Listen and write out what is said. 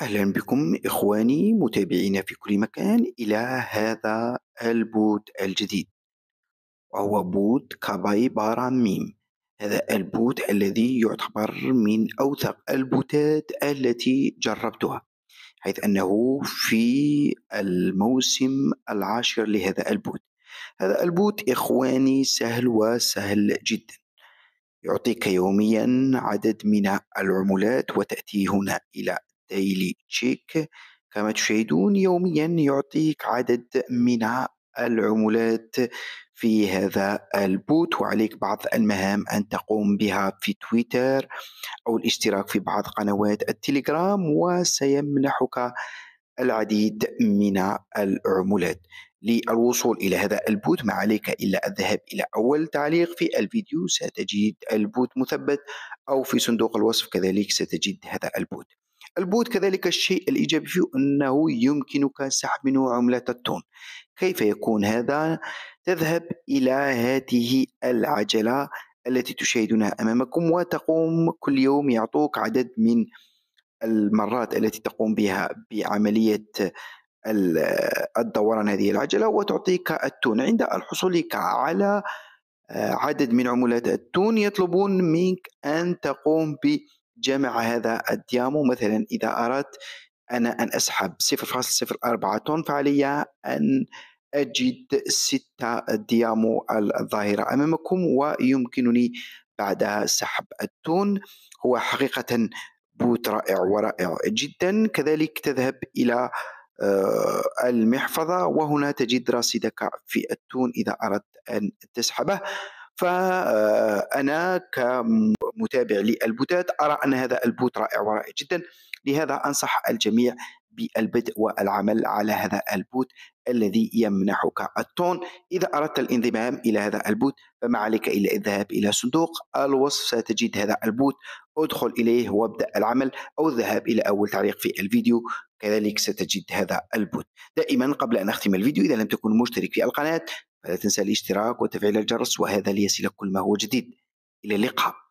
أهلا بكم إخواني متابعينا في كل مكان إلى هذا البوت الجديد وهو بوت كاباي باراميم هذا البوت الذي يعتبر من أوثق البوتات التي جربتها حيث أنه في الموسم العاشر لهذا البوت هذا البوت إخواني سهل وسهل جدا يعطيك يوميا عدد من العملات وتأتي هنا إلى ديلي تشيك كما تشاهدون يوميا يعطيك عدد من العمولات في هذا البوت وعليك بعض المهام أن تقوم بها في تويتر أو الاشتراك في بعض قنوات التليجرام وسيمنحك العديد من العمولات للوصول إلى هذا البوت ما عليك إلا الذهاب إلى أول تعليق في الفيديو ستجد البوت مثبت أو في صندوق الوصف كذلك ستجد هذا البوت البوت كذلك الشيء الإيجابي فيه أنه يمكنك سحب منه عملة التون كيف يكون هذا؟ تذهب إلى هذه العجلة التي تشاهدونها أمامكم وتقوم كل يوم يعطوك عدد من المرات التي تقوم بها بعملية الدوران هذه العجلة وتعطيك التون عند الحصول على آه، عدد من عملات التون يطلبون منك أن تقوم ب جمع هذا الديامو مثلا إذا أردت أنا أن أسحب 0.04 طن فعلي أن أجد 6 ديامو الظاهرة أمامكم ويمكنني بعدها سحب التون هو حقيقة بوت رائع ورائع جدا كذلك تذهب إلى آه، المحفظة وهنا تجد رصيدك في التون إذا أردت أن تسحبه فأنا آه، كم متابع للبوتات أرى أن هذا البوت رائع ورائع جدا لهذا أنصح الجميع بالبدء والعمل على هذا البوت الذي يمنحك التون إذا أردت الانضمام إلى هذا البوت فما عليك إلا الذهاب إلى صندوق الوصف ستجد هذا البوت ادخل إليه وابدأ العمل أو الذهاب إلى أول تعليق في الفيديو كذلك ستجد هذا البوت دائما قبل أن أختم الفيديو إذا لم تكن مشترك في القناة فلا تنسى الاشتراك وتفعيل الجرس وهذا ليصلك كل ما هو جديد إلى اللقاء